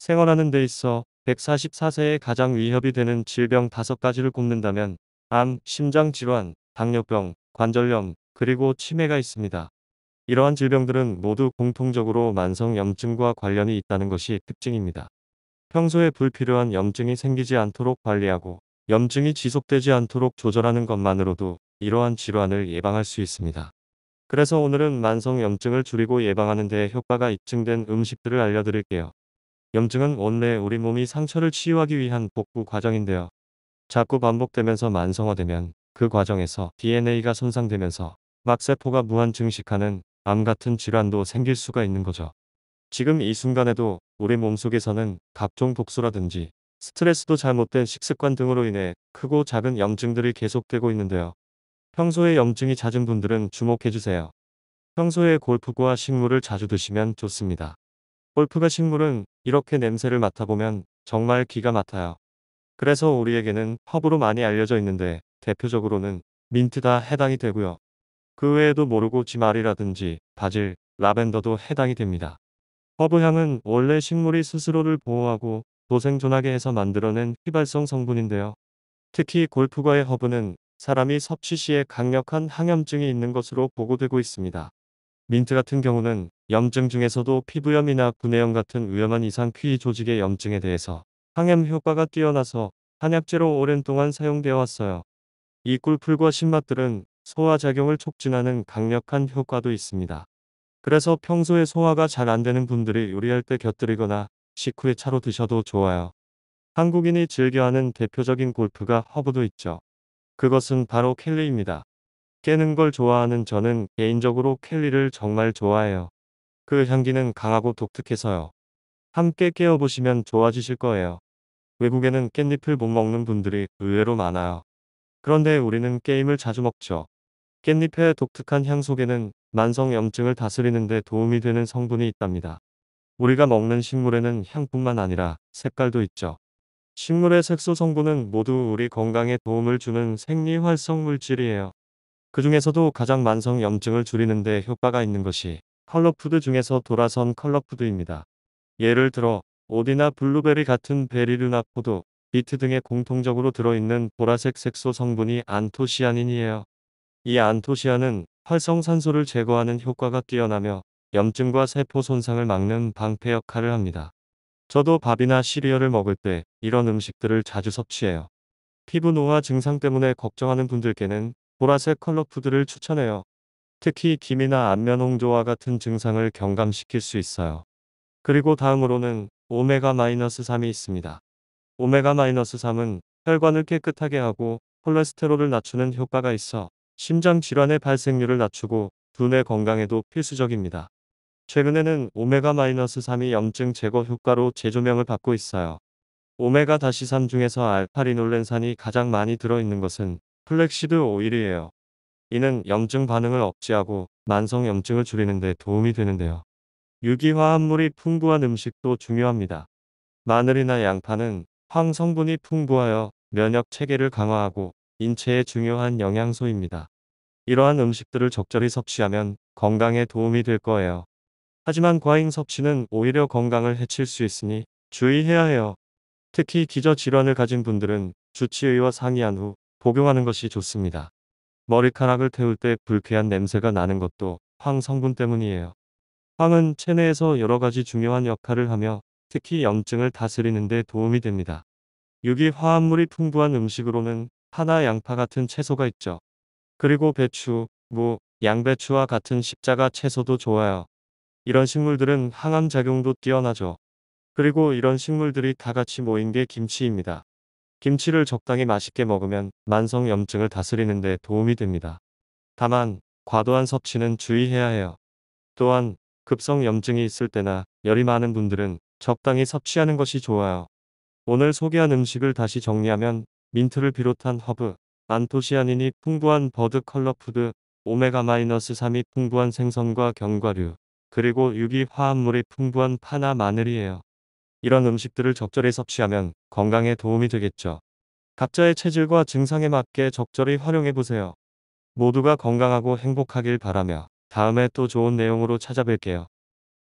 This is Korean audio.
생활하는 데 있어 144세에 가장 위협이 되는 질병 5가지를 꼽는다면 암, 심장질환, 당뇨병, 관절염, 그리고 치매가 있습니다. 이러한 질병들은 모두 공통적으로 만성 염증과 관련이 있다는 것이 특징입니다. 평소에 불필요한 염증이 생기지 않도록 관리하고 염증이 지속되지 않도록 조절하는 것만으로도 이러한 질환을 예방할 수 있습니다. 그래서 오늘은 만성 염증을 줄이고 예방하는 데 효과가 입증된 음식들을 알려드릴게요. 염증은 원래 우리 몸이 상처를 치유하기 위한 복구 과정인데요. 자꾸 반복되면서 만성화되면 그 과정에서 DNA가 손상되면서 막세포가 무한 증식하는 암 같은 질환도 생길 수가 있는 거죠. 지금 이 순간에도 우리 몸속에서는 각종 복수라든지 스트레스도 잘못된 식습관 등으로 인해 크고 작은 염증들이 계속되고 있는데요. 평소에 염증이 잦은 분들은 주목해주세요. 평소에 골프구와 식물을 자주 드시면 좋습니다. 골프가 식물은 이렇게 냄새를 맡아보면 정말 기가 막혀요. 그래서 우리에게는 허브로 많이 알려져 있는데 대표적으로는 민트다 해당이 되고요. 그 외에도 모르고 지말이라든지 바질, 라벤더도 해당이 됩니다. 허브향은 원래 식물이 스스로를 보호하고 도생존하게 해서 만들어낸 휘발성 성분인데요. 특히 골프과의 허브는 사람이 섭취 시에 강력한 항염증이 있는 것으로 보고되고 있습니다. 민트 같은 경우는 염증 중에서도 피부염이나 구내염 같은 위험한 이상 퀴 조직의 염증에 대해서 항염 효과가 뛰어나서 한약재로 오랜 동안 사용되어 왔어요. 이 꿀풀과 신맛들은 소화작용을 촉진하는 강력한 효과도 있습니다. 그래서 평소에 소화가 잘 안되는 분들이 요리할 때 곁들이거나 식후에 차로 드셔도 좋아요. 한국인이 즐겨하는 대표적인 골프가 허브도 있죠. 그것은 바로 켈리입니다. 깨는 걸 좋아하는 저는 개인적으로 켈리를 정말 좋아해요. 그 향기는 강하고 독특해서요. 함께 깨어보시면 좋아지실 거예요. 외국에는 깻잎을 못 먹는 분들이 의외로 많아요. 그런데 우리는 게임을 자주 먹죠. 깻잎의 독특한 향 속에는 만성염증을 다스리는데 도움이 되는 성분이 있답니다. 우리가 먹는 식물에는 향뿐만 아니라 색깔도 있죠. 식물의 색소 성분은 모두 우리 건강에 도움을 주는 생리활성 물질이에요. 그 중에서도 가장 만성 염증을 줄이는 데 효과가 있는 것이 컬러푸드 중에서 돌아선 컬러푸드입니다. 예를 들어 오디나 블루베리 같은 베리류나 포도, 비트 등에 공통적으로 들어있는 보라색 색소 성분이 안토시아닌이에요. 이 안토시아는 활성산소를 제거하는 효과가 뛰어나며 염증과 세포 손상을 막는 방패 역할을 합니다. 저도 밥이나 시리얼을 먹을 때 이런 음식들을 자주 섭취해요. 피부 노화 증상 때문에 걱정하는 분들께는 보라색 컬러 푸드를 추천해요. 특히 기미나 안면 홍조와 같은 증상을 경감시킬 수 있어요. 그리고 다음으로는 오메가-3이 있습니다. 오메가-3은 혈관을 깨끗하게 하고 콜레스테롤을 낮추는 효과가 있어 심장 질환의 발생률을 낮추고 두뇌 건강에도 필수적입니다. 최근에는 오메가-3이 염증 제거 효과로 재조명을 받고 있어요. 오메가-3 중에서 알파리놀렌산이 가장 많이 들어있는 것은 플렉시드 오일이에요. 이는 염증 반응을 억제하고 만성 염증을 줄이는 데 도움이 되는데요. 유기화합물이 풍부한 음식도 중요합니다. 마늘이나 양파는 황 성분이 풍부하여 면역 체계를 강화하고 인체에 중요한 영양소입니다. 이러한 음식들을 적절히 섭취하면 건강에 도움이 될 거예요. 하지만 과잉 섭취는 오히려 건강을 해칠 수 있으니 주의해야 해요. 특히 기저 질환을 가진 분들은 주치의와 상의한 후 복용하는 것이 좋습니다. 머리카락을 태울 때 불쾌한 냄새가 나는 것도 황 성분 때문이에요. 황은 체내에서 여러 가지 중요한 역할을 하며 특히 염증을 다스리는 데 도움이 됩니다. 유기화합물이 풍부한 음식으로는 하나 양파 같은 채소가 있죠. 그리고 배추, 무, 양배추와 같은 십자가 채소도 좋아요. 이런 식물들은 항암작용도 뛰어나죠. 그리고 이런 식물들이 다 같이 모인 게 김치입니다. 김치를 적당히 맛있게 먹으면 만성염증을 다스리는 데 도움이 됩니다. 다만 과도한 섭취는 주의해야 해요. 또한 급성염증이 있을 때나 열이 많은 분들은 적당히 섭취하는 것이 좋아요. 오늘 소개한 음식을 다시 정리하면 민트를 비롯한 허브, 안토시아닌이 풍부한 버드 컬러푸드, 오메가-3이 풍부한 생선과 견과류, 그리고 유기화합물이 풍부한 파나 마늘이에요. 이런 음식들을 적절히 섭취하면 건강에 도움이 되겠죠. 각자의 체질과 증상에 맞게 적절히 활용해보세요. 모두가 건강하고 행복하길 바라며 다음에 또 좋은 내용으로 찾아뵐게요.